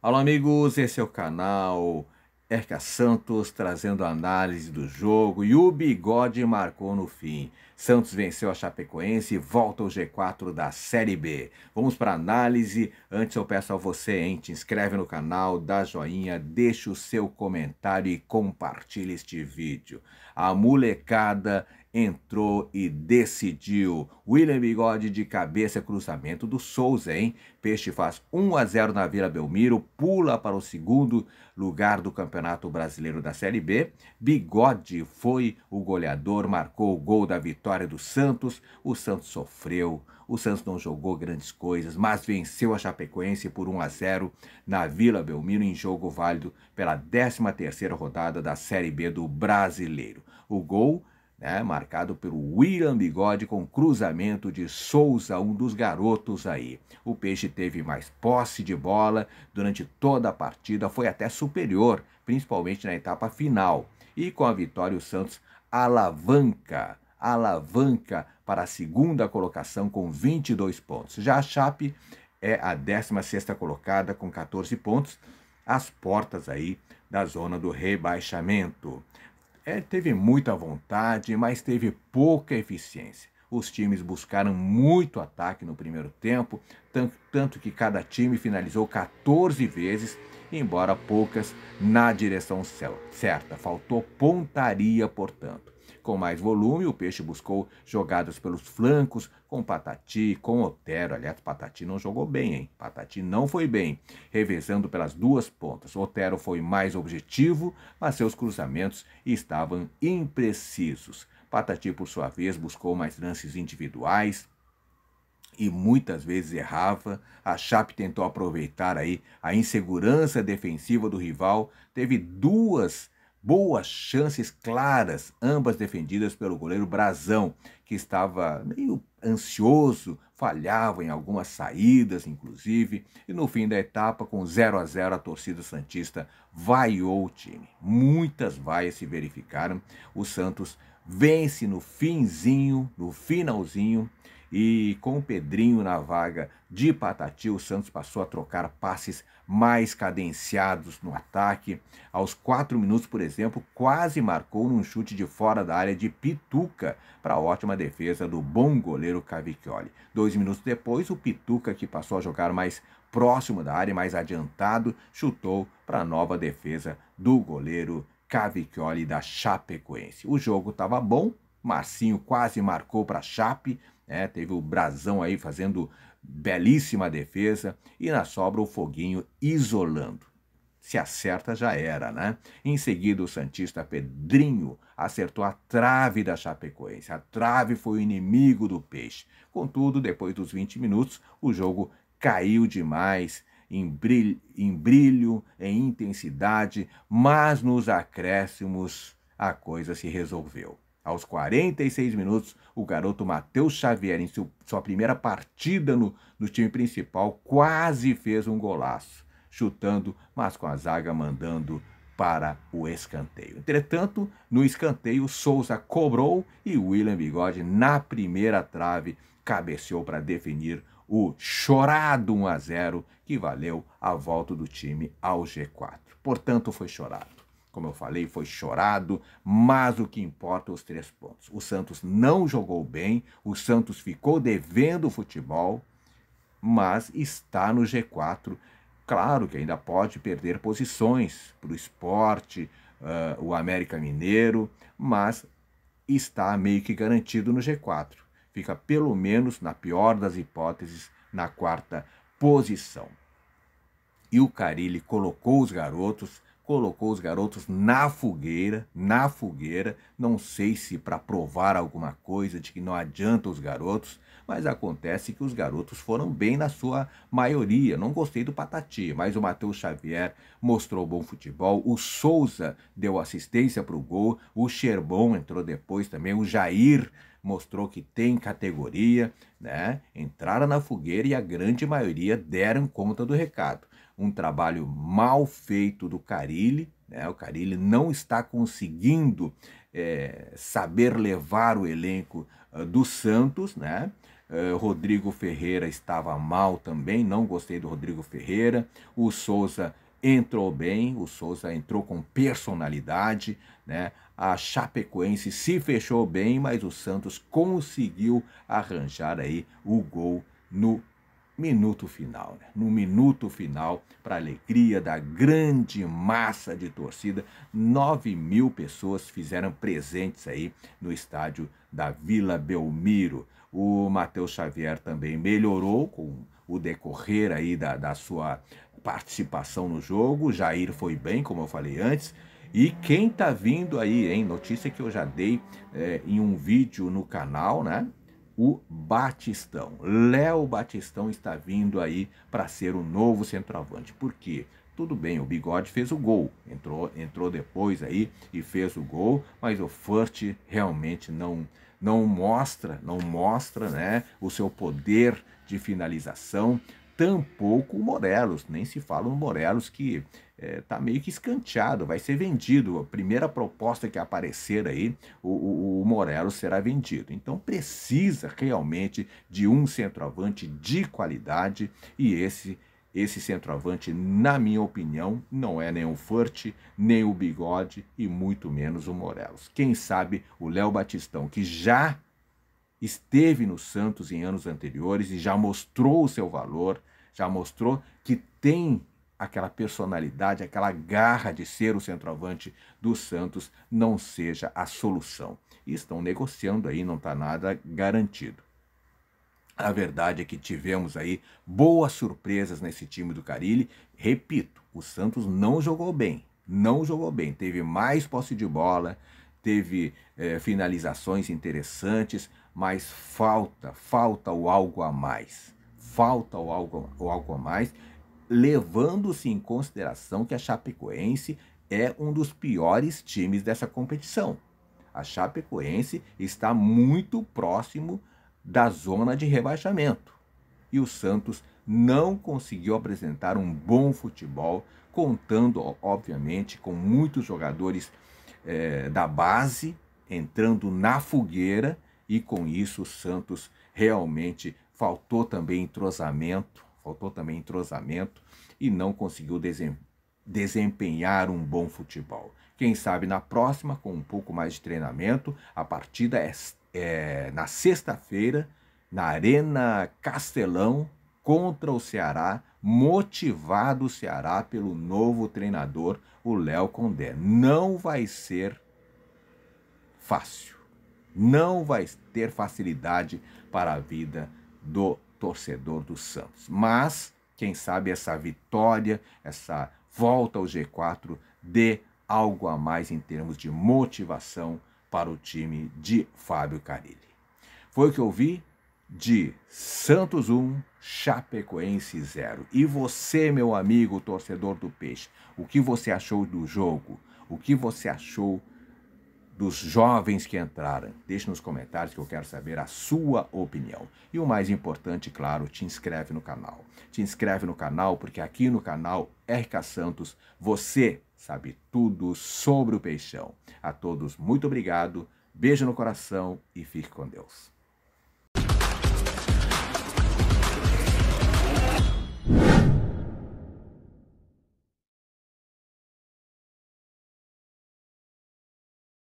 Alô, amigos, esse é o canal Erca Santos trazendo análise do jogo e o bigode marcou no fim. Santos venceu a Chapecoense e volta ao G4 da Série B. Vamos para análise. Antes eu peço a você, hein, te inscreve no canal, dá joinha, deixa o seu comentário e compartilha este vídeo. A molecada entrou e decidiu. William Bigode de cabeça, cruzamento do Souza, hein? Peixe faz 1 a 0 na Vila Belmiro, pula para o segundo lugar do Campeonato Brasileiro da Série B. Bigode foi o goleador, marcou o gol da vitória do Santos. O Santos sofreu, o Santos não jogou grandes coisas, mas venceu a Chapecoense por 1 a 0 na Vila Belmiro em jogo válido pela 13ª rodada da Série B do Brasileiro. O gol né, marcado pelo William Bigode com cruzamento de Souza, um dos garotos aí. O Peixe teve mais posse de bola durante toda a partida, foi até superior, principalmente na etapa final. E com a vitória, o Santos alavanca, alavanca para a segunda colocação com 22 pontos. Já a Chape é a 16ª colocada com 14 pontos, às portas aí da zona do rebaixamento. É, teve muita vontade, mas teve pouca eficiência. Os times buscaram muito ataque no primeiro tempo, tanto, tanto que cada time finalizou 14 vezes, embora poucas na direção certa. Faltou pontaria, portanto. Com mais volume, o peixe buscou jogadas pelos flancos, com Patati, com Otero. Aliás, Patati não jogou bem, hein? Patati não foi bem, revezando pelas duas pontas. Otero foi mais objetivo, mas seus cruzamentos estavam imprecisos. Patati, por sua vez, buscou mais lances individuais, e muitas vezes errava. A Chape tentou aproveitar aí a insegurança defensiva do rival, teve duas Boas chances claras, ambas defendidas pelo goleiro Brazão, que estava meio ansioso, falhava em algumas saídas, inclusive, e no fim da etapa, com 0 a 0 a torcida Santista vaiou o time. Muitas vaias se verificaram. O Santos vence no finzinho, no finalzinho, e com o Pedrinho na vaga de Patati, o Santos passou a trocar passes mais cadenciados no ataque. Aos quatro minutos, por exemplo, quase marcou num chute de fora da área de Pituca para a ótima defesa do bom goleiro Cavicchioli. Dois minutos depois, o Pituca, que passou a jogar mais próximo da área, mais adiantado, chutou para a nova defesa do goleiro Cavicchioli da Chapecoense. O jogo estava bom, Marcinho quase marcou para a Chape, né? Teve o Brasão aí fazendo belíssima defesa e na sobra o Foguinho isolando. Se acerta já era, né? Em seguida o Santista Pedrinho acertou a trave da Chapecoense. A trave foi o inimigo do peixe. Contudo, depois dos 20 minutos, o jogo caiu demais em brilho, em, brilho, em intensidade, mas nos acréscimos a coisa se resolveu. Aos 46 minutos, o garoto Matheus Xavier, em seu, sua primeira partida no, no time principal, quase fez um golaço, chutando, mas com a zaga mandando para o escanteio. Entretanto, no escanteio, Souza cobrou e William Bigode, na primeira trave, cabeceou para definir o chorado 1 a 0 que valeu a volta do time ao G4. Portanto, foi chorado como eu falei, foi chorado, mas o que importa é os três pontos. O Santos não jogou bem, o Santos ficou devendo o futebol, mas está no G4. Claro que ainda pode perder posições para o esporte, uh, o América Mineiro, mas está meio que garantido no G4. Fica pelo menos, na pior das hipóteses, na quarta posição. E o Carilli colocou os garotos colocou os garotos na fogueira, na fogueira, não sei se para provar alguma coisa de que não adianta os garotos, mas acontece que os garotos foram bem na sua maioria. Não gostei do Patati, mas o Matheus Xavier mostrou bom futebol, o Souza deu assistência para o gol, o Sherbon entrou depois também, o Jair mostrou que tem categoria, né? Entraram na fogueira e a grande maioria deram conta do recado. Um trabalho mal feito do Carilli, né? O Carilli não está conseguindo é, saber levar o elenco uh, do Santos, né? Ah, Rodrigo Ferreira estava mal também, não gostei do Rodrigo Ferreira. O Souza entrou bem, o Souza entrou com personalidade, né? a Chapecoense se fechou bem, mas o Santos conseguiu arranjar aí o gol no minuto final, né? no minuto final, para alegria da grande massa de torcida, 9 mil pessoas fizeram presentes aí no estádio da Vila Belmiro. O Matheus Xavier também melhorou com o decorrer aí da, da sua participação no jogo. Jair foi bem, como eu falei antes, e quem tá vindo aí, hein? Notícia que eu já dei é, em um vídeo no canal, né? O Batistão. Léo Batistão está vindo aí para ser o novo centroavante. Por quê? Tudo bem, o Bigode fez o gol, entrou, entrou depois aí e fez o gol, mas o First realmente não não mostra, não mostra, né, o seu poder de finalização, Tampouco o Morelos, nem se fala no Morelos que está eh, é, meio que escanteado, vai ser vendido. A primeira proposta que aparecer aí, o, o, o, Morelos será vendido. Então precisa realmente de um centroavante de qualidade e esse esse centroavante, na minha opinião, não é nem o Furt, nem o Bigode e muito menos o Morelos. Quem sabe o Léo Batistão, que já esteve no Santos em anos anteriores e já mostrou o seu valor, já mostrou que tem aquela personalidade, aquela garra de ser o centroavante do Santos não seja a solução. E estão negociando aí, não está nada garantido. A verdade é que tivemos aí boas surpresas nesse time do Carilli. Repito, o Santos não jogou bem, não jogou bem. Teve mais posse de bola, teve eh, finalizações interessantes, mas falta, falta o algo a mais. Falta o algo, o algo a mais, levando-se em consideração que a Chapecoense é um dos piores times dessa competição. A Chapecoense está muito próximo da zona de rebaixamento. E o Santos não conseguiu apresentar um bom futebol, contando, obviamente, com muitos jogadores eh, da base entrando na fogueira e com isso o Santos realmente faltou também entrosamento, faltou também entrosamento e não conseguiu desempenhar um bom futebol. Quem sabe na próxima, com um pouco mais de treinamento, a partida é, é na sexta-feira, na Arena Castelão, contra o Ceará, motivado o Ceará pelo novo treinador, o Léo Condé. Não vai ser fácil não vai ter facilidade para a vida do torcedor do Santos. Mas, quem sabe, essa vitória, essa volta ao G4 dê algo a mais em termos de motivação para o time de Fábio Carilli. Foi o que eu vi de Santos 1, Chapecoense 0. E você, meu amigo torcedor do Peixe, o que você achou do jogo? O que você achou dos jovens que entraram. Deixe nos comentários que eu quero saber a sua opinião. E o mais importante, claro, te inscreve no canal. Te inscreve no canal porque aqui no canal RK Santos você sabe tudo sobre o peixão. A todos, muito obrigado, beijo no coração e fique com Deus.